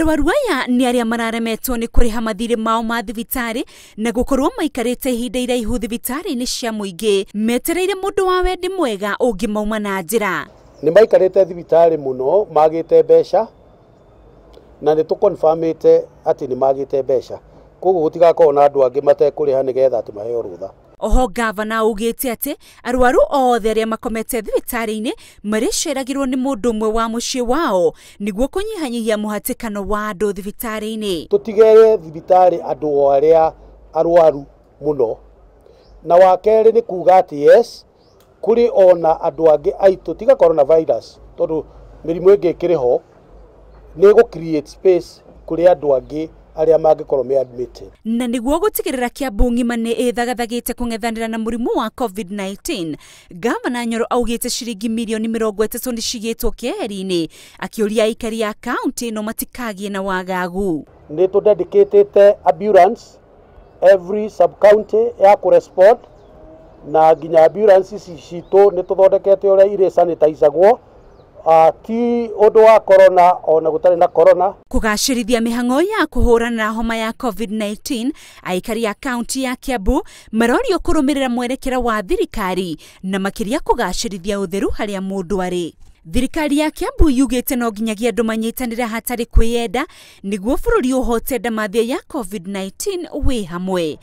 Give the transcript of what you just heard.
arwaru aya arä a mararemetwo rä ha mathirä mao ma thibitarä na gũkorwo maikarĩte ihinda iraihu thibitarä-inä cia ingä metereire ndå wa wendi mwega mauma na te thibitarä må no magä te mbeca na te atä nä magä te mbeca koguo gutigakorwo na andå angä ha nä getha atä maheo rå oho ngavana ugite ati arwaru othe aria makomete thibitarĩ-inĩ marĩceragĩrwo nĩ mũndũ ũmwe wa mũciĩ wao nĩguo kũnyihanyihia mũhatĩkano wa andũ thibitarĩ-inĩ tũtigere thibitarĩ andũ o arĩa arwaru muno na wa ni kuga ati yes kuri ona andu angi aitu tiga corona virus tondũ mĩrimũ ĩngĩ ĩkĩrĩ ho nĩ ĩgũ create space kuri andu angi aria mangikorwo me admit na niguo gutigirira kiambu bungi mane ithagathagite kung'ethanira na murimu wa covid-19 gavana nyoro augite ciringi mirioni mirongo itatu ni cigitwo kieri akiuria aikari a kaunti no matikagie na wagagu ni dedicated ambulance every sub county ya kurespond na ginya ambulance ici citå nä tå thondekete å rä a irä Ah, ti undu wa corona ona gutari na corona kugacirithia mihango ya kuhurana na homa ya covid-19 aikari a kaunti ya kiambu marorio kurumirira mwerekera wa thirikari na makiria kugacirithia utheru haria mundu ari thirikari ya kiambu yugite no nginyagia andu manyitanire hatari kwiyenda niguo bururi uhote ndamathia ya covid-19 wi hamwe